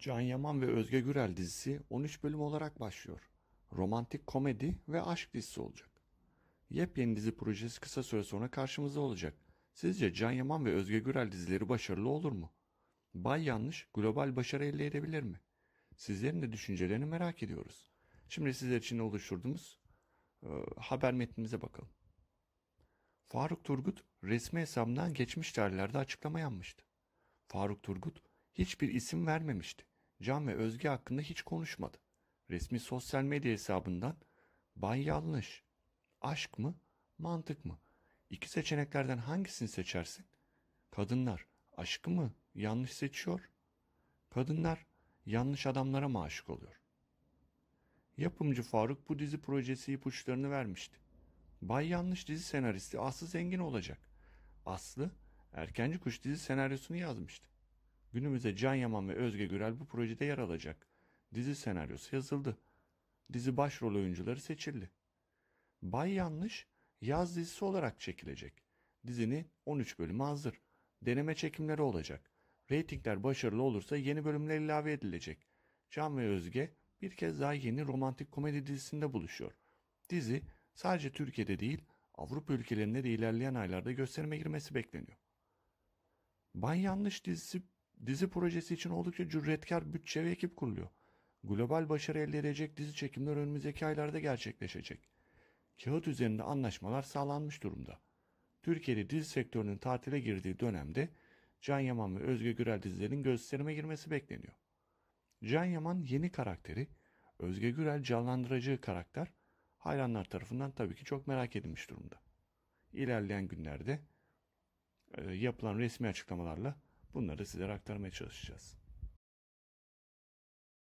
Can Yaman ve Özge Gürel dizisi 13 bölüm olarak başlıyor. Romantik komedi ve aşk dizisi olacak. Yepyeni dizi projesi kısa süre sonra karşımıza olacak. Sizce Can Yaman ve Özge Gürel dizileri başarılı olur mu? Bay Yanlış global başarı elde edebilir mi? Sizlerin de düşüncelerini merak ediyoruz. Şimdi sizler için oluşturduğumuz e, ee, haber metnimize bakalım. Faruk Turgut resmi hesabından geçmiş tarihlerde açıklama yapmıştı. Faruk Turgut hiçbir isim vermemişti. Can ve Özge hakkında hiç konuşmadı. Resmi sosyal medya hesabından Bay Yanlış, aşk mı, mantık mı? İki seçeneklerden hangisini seçersin? Kadınlar aşkı mı yanlış seçiyor? Kadınlar yanlış adamlara mı aşık oluyor? Yapımcı Faruk bu dizi projesi ipuçlarını vermişti. Bay Yanlış dizi senaristi Aslı Zengin olacak. Aslı Erkenci Kuş dizi senaryosunu yazmıştı. Günümüzde Can Yaman ve Özge Gürel bu projede yer alacak. Dizi senaryosu yazıldı. Dizi başrol oyuncuları seçildi. Bay Yanlış yaz dizisi olarak çekilecek. Dizinin 13 bölümü hazır. Deneme çekimleri olacak. Ratingler başarılı olursa yeni bölümler ilave edilecek. Can ve Özge bir kez daha yeni romantik komedi dizisinde buluşuyor. Dizi sadece Türkiye'de değil Avrupa ülkelerinde de ilerleyen aylarda gösterime girmesi bekleniyor. Bay Yanlış dizisi Dizi projesi için oldukça cüretkar bütçe ve ekip kuruluyor. Global başarı elde edecek dizi çekimler önümüzdeki aylarda gerçekleşecek. Kağıt üzerinde anlaşmalar sağlanmış durumda. Türkiye'de dizi sektörünün tatile girdiği dönemde Can Yaman ve Özge Gürel dizilerin gösterime girmesi bekleniyor. Can Yaman yeni karakteri, Özge Gürel canlandıracağı karakter hayranlar tarafından tabii ki çok merak edilmiş durumda. İlerleyen günlerde e, yapılan resmi açıklamalarla Bunları sizlere aktarmaya çalışacağız.